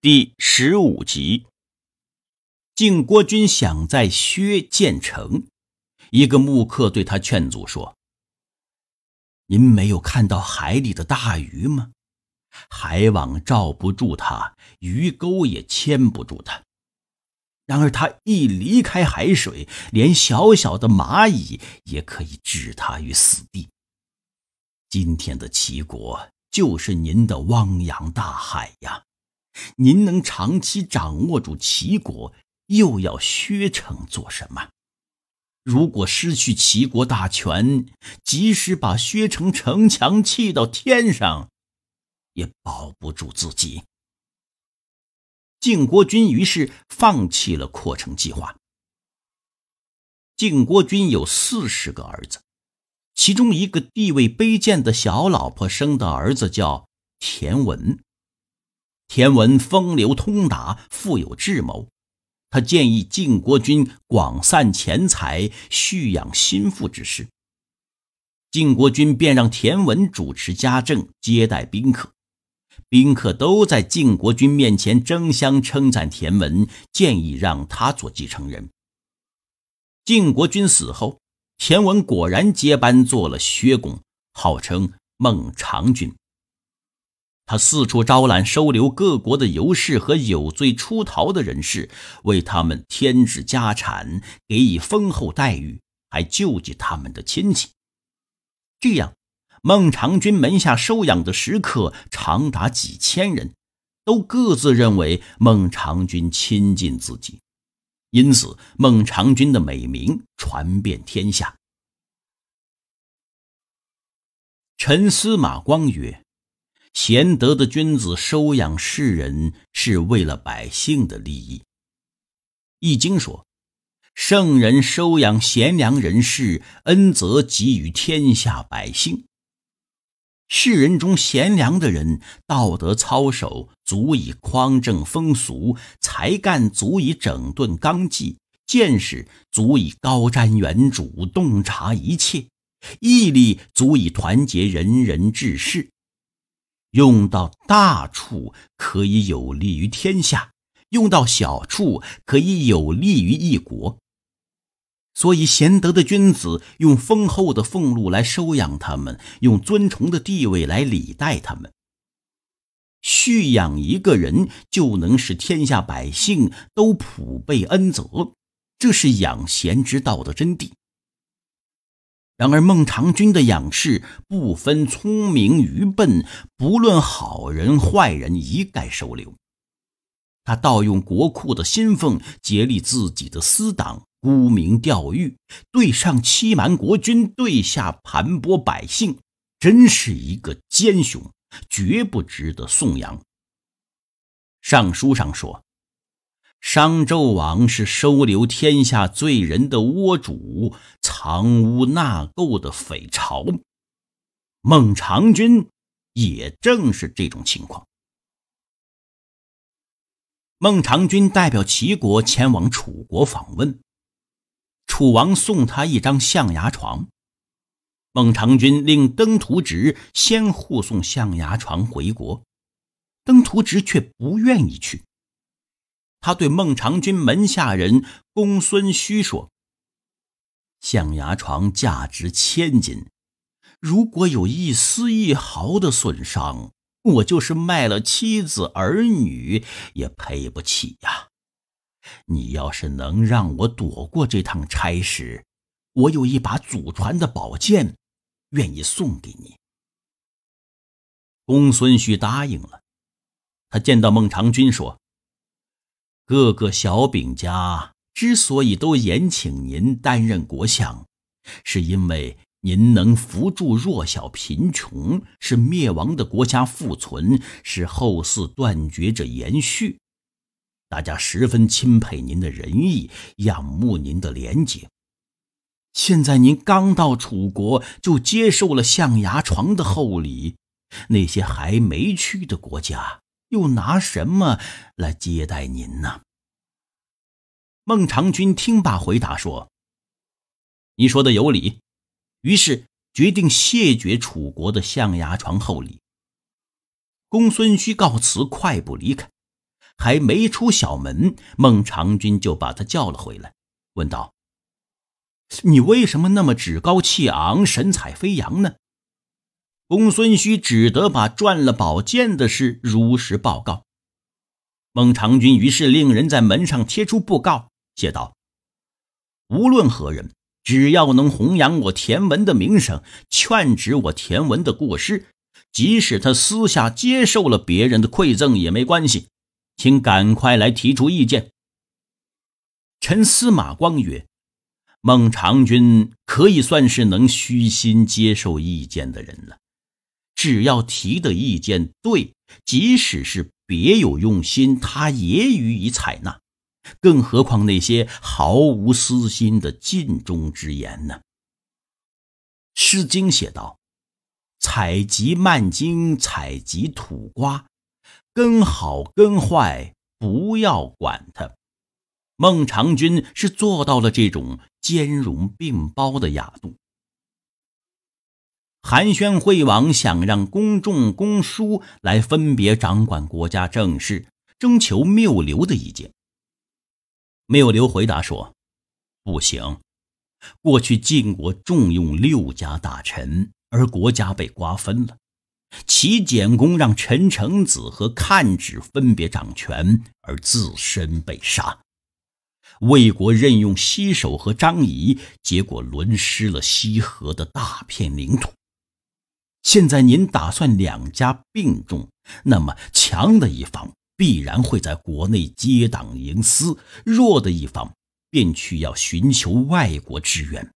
第十五集，晋国君想在薛建成，一个木客对他劝阻说：“您没有看到海里的大鱼吗？海网罩不住它，鱼钩也牵不住它。然而，他一离开海水，连小小的蚂蚁也可以置他于死地。今天的齐国就是您的汪洋大海呀！”您能长期掌握住齐国，又要薛城做什么？如果失去齐国大权，即使把薛城城墙砌到天上，也保不住自己。晋国君于是放弃了扩城计划。晋国君有四十个儿子，其中一个地位卑贱的小老婆生的儿子叫田文。田文风流通达，富有智谋。他建议晋国君广散钱财，蓄养心腹之事。晋国君便让田文主持家政，接待宾客。宾客都在晋国君面前争相称赞田文，建议让他做继承人。晋国君死后，田文果然接班做了薛公，号称孟尝君。他四处招揽、收留各国的游士和有罪出逃的人士，为他们添置家产，给予丰厚待遇，还救济他们的亲戚。这样，孟尝君门下收养的食客长达几千人，都各自认为孟尝君亲近自己，因此孟尝君的美名传遍天下。臣司马光曰。贤德的君子收养世人，是为了百姓的利益。《易经》说：“圣人收养贤良人士，恩泽给予天下百姓。世人中贤良的人，道德操守足以匡正风俗，才干足以整顿纲纪，见识足以高瞻远瞩，洞察一切，毅力足以团结人人志士。”用到大处可以有利于天下，用到小处可以有利于一国。所以，贤德的君子用丰厚的俸禄来收养他们，用尊崇的地位来礼待他们。蓄养一个人，就能使天下百姓都普被恩泽，这是养贤之道的真谛。然而孟尝君的仰视不分聪明愚笨，不论好人坏人，一概收留。他盗用国库的薪俸，竭力自己的私党，沽名钓誉，对上欺瞒国君，对下盘剥百姓，真是一个奸雄，绝不值得颂扬。尚书上说。商纣王是收留天下罪人的窝主，藏污纳垢的匪巢。孟尝君也正是这种情况。孟尝君代表齐国前往楚国访问，楚王送他一张象牙床。孟尝君令登徒直先护送象牙床回国，登徒直却不愿意去。他对孟尝君门下人公孙胥说：“象牙床价值千金，如果有一丝一毫的损伤，我就是卖了妻子儿女也赔不起呀。你要是能让我躲过这趟差事，我有一把祖传的宝剑，愿意送给你。”公孙胥答应了。他见到孟尝君说。各个小饼家之所以都延请您担任国相，是因为您能扶助弱小、贫穷，是灭亡的国家复存，是后嗣断绝者延续。大家十分钦佩您的仁义，仰慕您的廉洁。现在您刚到楚国，就接受了象牙床的厚礼，那些还没去的国家。又拿什么来接待您呢？孟尝君听罢回答说：“你说的有理。”于是决定谢绝楚国的象牙床厚礼。公孙胥告辞，快步离开。还没出小门，孟尝君就把他叫了回来，问道：“你为什么那么趾高气昂、神采飞扬呢？”公孙胥只得把赚了宝剑的事如实报告。孟尝君于是令人在门上贴出布告，写道：“无论何人，只要能弘扬我田文的名声，劝止我田文的过失，即使他私下接受了别人的馈赠也没关系，请赶快来提出意见。”臣司马光曰：“孟尝君可以算是能虚心接受意见的人了。”只要提的意见对，即使是别有用心，他也予以采纳。更何况那些毫无私心的尽忠之言呢？《诗经》写道：“采集蔓菁，采集土瓜，根好根坏，不要管它。”孟尝君是做到了这种兼容并包的雅度。韩宣惠王想让公众公叔来分别掌管国家政事，征求缪留的意见。缪留回答说：“不行。过去晋国重用六家大臣，而国家被瓜分了。齐简公让陈成子和看子分别掌权，而自身被杀。魏国任用西首和张仪，结果沦失了西河的大片领土。”现在您打算两家并重，那么强的一方必然会在国内结党营私，弱的一方便去要寻求外国支援。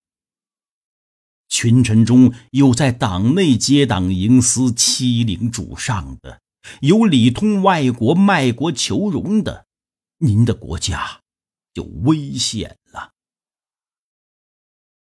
群臣中有在党内结党营私、欺凌主上的，有里通外国、卖国求荣的，您的国家就危险了。